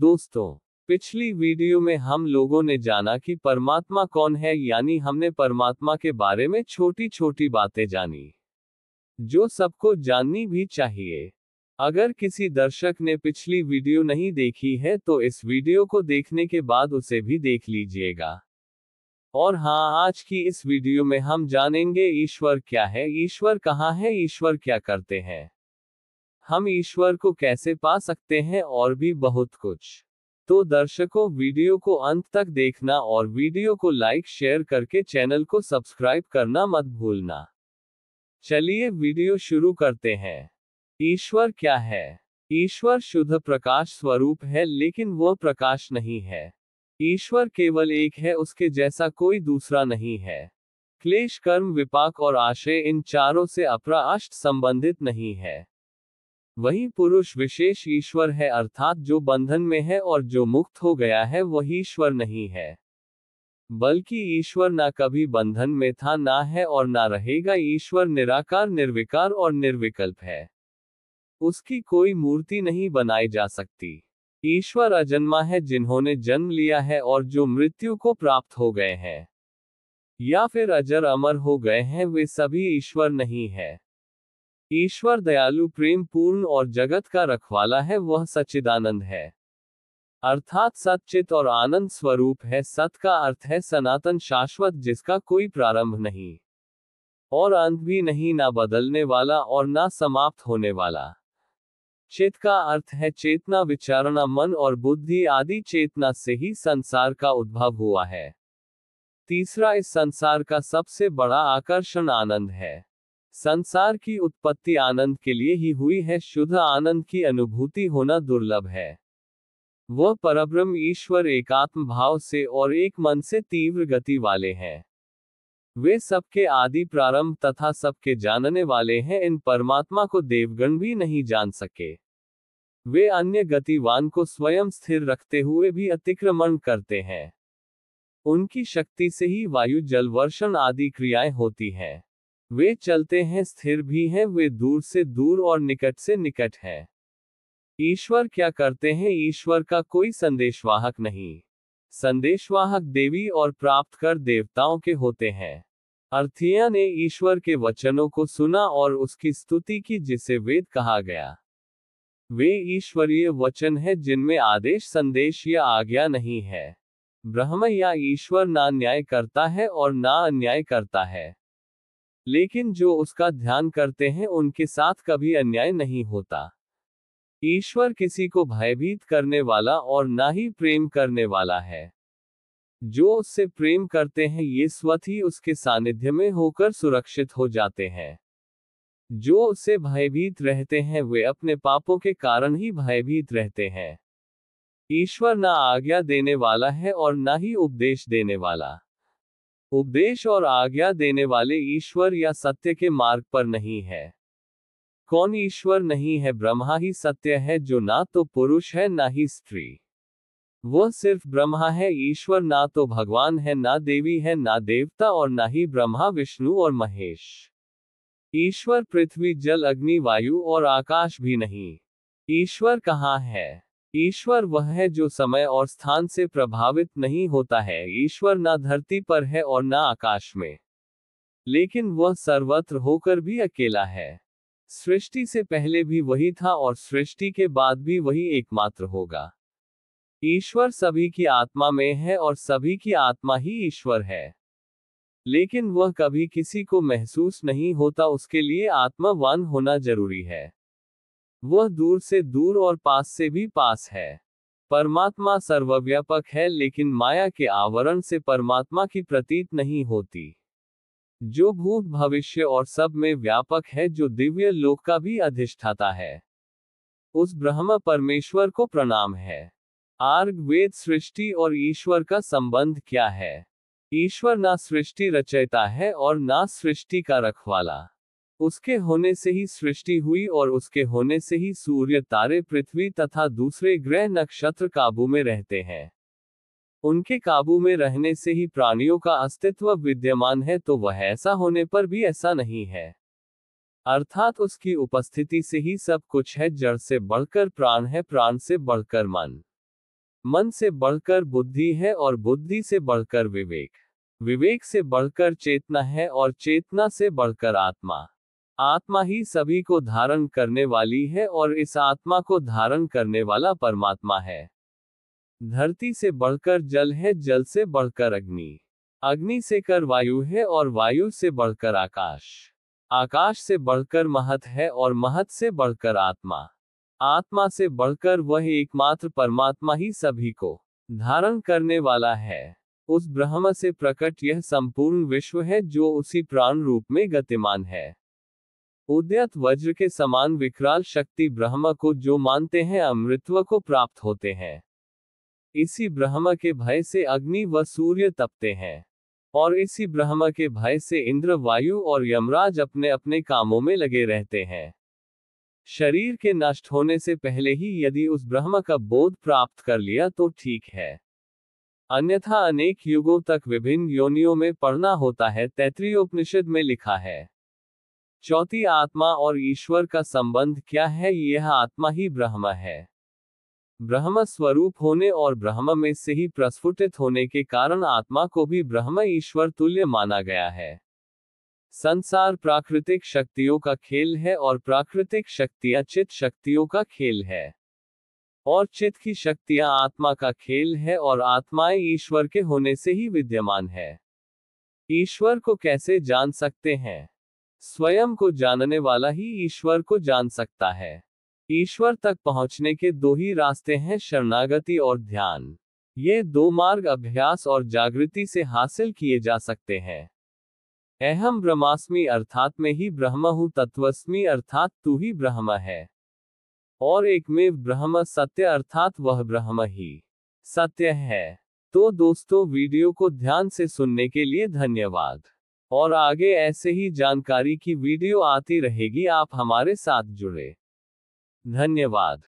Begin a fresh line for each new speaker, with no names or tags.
दोस्तों पिछली वीडियो में हम लोगों ने जाना कि परमात्मा कौन है यानी हमने परमात्मा के बारे में छोटी छोटी बातें जानी जो सबको जाननी भी चाहिए अगर किसी दर्शक ने पिछली वीडियो नहीं देखी है तो इस वीडियो को देखने के बाद उसे भी देख लीजिएगा और हाँ आज की इस वीडियो में हम जानेंगे ईश्वर क्या है ईश्वर कहाँ है ईश्वर क्या करते हैं हम ईश्वर को कैसे पा सकते हैं और भी बहुत कुछ तो दर्शकों वीडियो को अंत तक देखना और वीडियो को लाइक शेयर करके चैनल को सब्सक्राइब करना मत भूलना चलिए वीडियो शुरू करते हैं ईश्वर क्या है ईश्वर शुद्ध प्रकाश स्वरूप है लेकिन वह प्रकाश नहीं है ईश्वर केवल एक है उसके जैसा कोई दूसरा नहीं है क्लेश कर्म विपाक और आशय इन चारों से अपराष्ट संबंधित नहीं है वही पुरुष विशेष ईश्वर है अर्थात जो बंधन में है और जो मुक्त हो गया है वह ईश्वर नहीं है बल्कि ईश्वर ना कभी बंधन में था ना है और ना रहेगा ईश्वर निराकार निर्विकार और निर्विकल्प है उसकी कोई मूर्ति नहीं बनाई जा सकती ईश्वर अजन्मा है जिन्होंने जन्म लिया है और जो मृत्यु को प्राप्त हो गए हैं या फिर अजर अमर हो गए हैं वे सभी ईश्वर नहीं है ईश्वर दयालु प्रेम पूर्ण और जगत का रखवाला है वह सच्चिदानंद है अर्थात सचित और आनंद स्वरूप है सत का अर्थ है सनातन शाश्वत जिसका कोई प्रारंभ नहीं और अंत भी नहीं ना बदलने वाला और ना समाप्त होने वाला चित का अर्थ है चेतना विचारणा मन और बुद्धि आदि चेतना से ही संसार का उद्भव हुआ है तीसरा इस संसार का सबसे बड़ा आकर्षण आनंद है संसार की उत्पत्ति आनंद के लिए ही हुई है शुद्ध आनंद की अनुभूति होना दुर्लभ है वह परब्रह्म ईश्वर एकात्म भाव से और एक मन से तीव्र गति वाले हैं वे सबके आदि प्रारंभ तथा सबके जानने वाले हैं इन परमात्मा को देवगण भी नहीं जान सके वे अन्य गतिवान को स्वयं स्थिर रखते हुए भी अतिक्रमण करते हैं उनकी शक्ति से ही वायु जल वर्षण आदि क्रियाएं होती हैं वे चलते हैं स्थिर भी हैं वे दूर से दूर और निकट से निकट हैं ईश्वर क्या करते हैं ईश्वर का कोई संदेशवाहक नहीं संदेशवाहक देवी और प्राप्त कर देवताओं के होते हैं अर्थिया ने ईश्वर के वचनों को सुना और उसकी स्तुति की जिसे वेद कहा गया वे ईश्वरीय वचन है जिनमें आदेश संदेश या आज्ञा नहीं है ब्रह्म या ईश्वर ना न्याय करता है और ना अन्याय करता है लेकिन जो उसका ध्यान करते हैं उनके साथ कभी अन्याय नहीं होता ईश्वर किसी को भयभीत करने वाला और ना ही प्रेम करने वाला है जो उससे प्रेम करते हैं ये स्वत ही उसके सानिध्य में होकर सुरक्षित हो जाते हैं जो उससे भयभीत रहते हैं वे अपने पापों के कारण ही भयभीत रहते हैं ईश्वर ना आज्ञा देने वाला है और ना ही उपदेश देने वाला उपदेश और आज्ञा देने वाले ईश्वर या सत्य के मार्ग पर नहीं है कौन ईश्वर नहीं है ब्रह्मा ही सत्य है जो ना तो पुरुष है ना ही स्त्री वह सिर्फ ब्रह्मा है ईश्वर ना तो भगवान है ना देवी है ना देवता और ना ही ब्रह्मा विष्णु और महेश ईश्वर पृथ्वी जल अग्नि वायु और आकाश भी नहीं ईश्वर कहाँ है ईश्वर वह है जो समय और स्थान से प्रभावित नहीं होता है ईश्वर ना धरती पर है और ना आकाश में लेकिन वह सर्वत्र होकर भी अकेला है सृष्टि से पहले भी वही था और सृष्टि के बाद भी वही एकमात्र होगा ईश्वर सभी की आत्मा में है और सभी की आत्मा ही ईश्वर है लेकिन वह कभी किसी को महसूस नहीं होता उसके लिए आत्मावान होना जरूरी है वह दूर से दूर और पास से भी पास है परमात्मा सर्वव्यापक है लेकिन माया के आवरण से परमात्मा की प्रतीत नहीं होती जो भूत भविष्य और सब में व्यापक है जो दिव्य लोक का भी अधिष्ठाता है उस ब्रह्म परमेश्वर को प्रणाम है आर्ग वेद सृष्टि और ईश्वर का संबंध क्या है ईश्वर ना सृष्टि रचयता है और ना सृष्टि का रखवाला उसके होने से ही सृष्टि हुई और उसके होने से ही सूर्य तारे पृथ्वी तथा दूसरे ग्रह नक्षत्र काबू में रहते हैं उनके काबू में रहने से ही प्राणियों का अस्तित्व विद्यमान है तो वह ऐसा होने पर भी ऐसा नहीं है अर्थात उसकी उपस्थिति से ही सब कुछ है जड़ से बढ़कर प्राण है प्राण से बढ़कर मन मन से बढ़कर बुद्धि है और बुद्धि से बढ़कर विवेक विवेक से बढ़कर चेतना है और चेतना से बढ़कर आत्मा आत्मा ही सभी को धारण करने वाली है और इस आत्मा को धारण करने वाला परमात्मा है धरती से बढ़कर जल है जल से बढ़कर अग्नि अग्नि से कर वायु है और वायु से बढ़कर आकाश आकाश से बढ़कर महत है और महत से बढ़कर आत्मा आत्मा से बढ़कर वह एकमात्र परमात्मा ही सभी को धारण करने वाला है उस ब्रह्म से प्रकट यह संपूर्ण विश्व है जो उसी प्राण रूप में गतिमान है उदयत वज्र के समान विकराल शक्ति ब्रह्मा को जो मानते हैं अमृतव को प्राप्त होते हैं इसी ब्रह्मा के भय से अग्नि व सूर्य तपते हैं और इसी ब्रह्मा के भय से इंद्र वायु और यमराज अपने अपने कामों में लगे रहते हैं शरीर के नष्ट होने से पहले ही यदि उस ब्रह्म का बोध प्राप्त कर लिया तो ठीक है अन्यथा अनेक युगों तक विभिन्न योनियों में पढ़ना होता है तैतृयोपनिषद में लिखा है चौथी आत्मा और ईश्वर का संबंध क्या है यह आत्मा ही ब्रह्म है ब्रह्म स्वरूप होने और ब्रह्म में से ही प्रस्फुटित होने के कारण आत्मा को भी ब्रह्म ईश्वर तुल्य माना गया है संसार प्राकृतिक शक्तियों का खेल है और प्राकृतिक शक्तियां चित शक्तियों का खेल है और चित की शक्तियां आत्मा का खेल है और आत्माएं ईश्वर के होने से ही विद्यमान है ईश्वर को कैसे जान सकते हैं स्वयं को जानने वाला ही ईश्वर को जान सकता है ईश्वर तक पहुंचने के दो ही रास्ते हैं शरणागति और ध्यान ये दो मार्ग अभ्यास और जागृति से हासिल किए जा सकते हैं अहम ब्रह्मास्मि अर्थात में ही ब्रह्म हूँ तत्वस्मी अर्थात तू ही ब्रह्म है और एक में ब्रह्म सत्य अर्थात वह ब्रह्म ही सत्य है तो दोस्तों वीडियो को ध्यान से सुनने के लिए धन्यवाद और आगे ऐसे ही जानकारी की वीडियो आती रहेगी आप हमारे साथ जुड़े धन्यवाद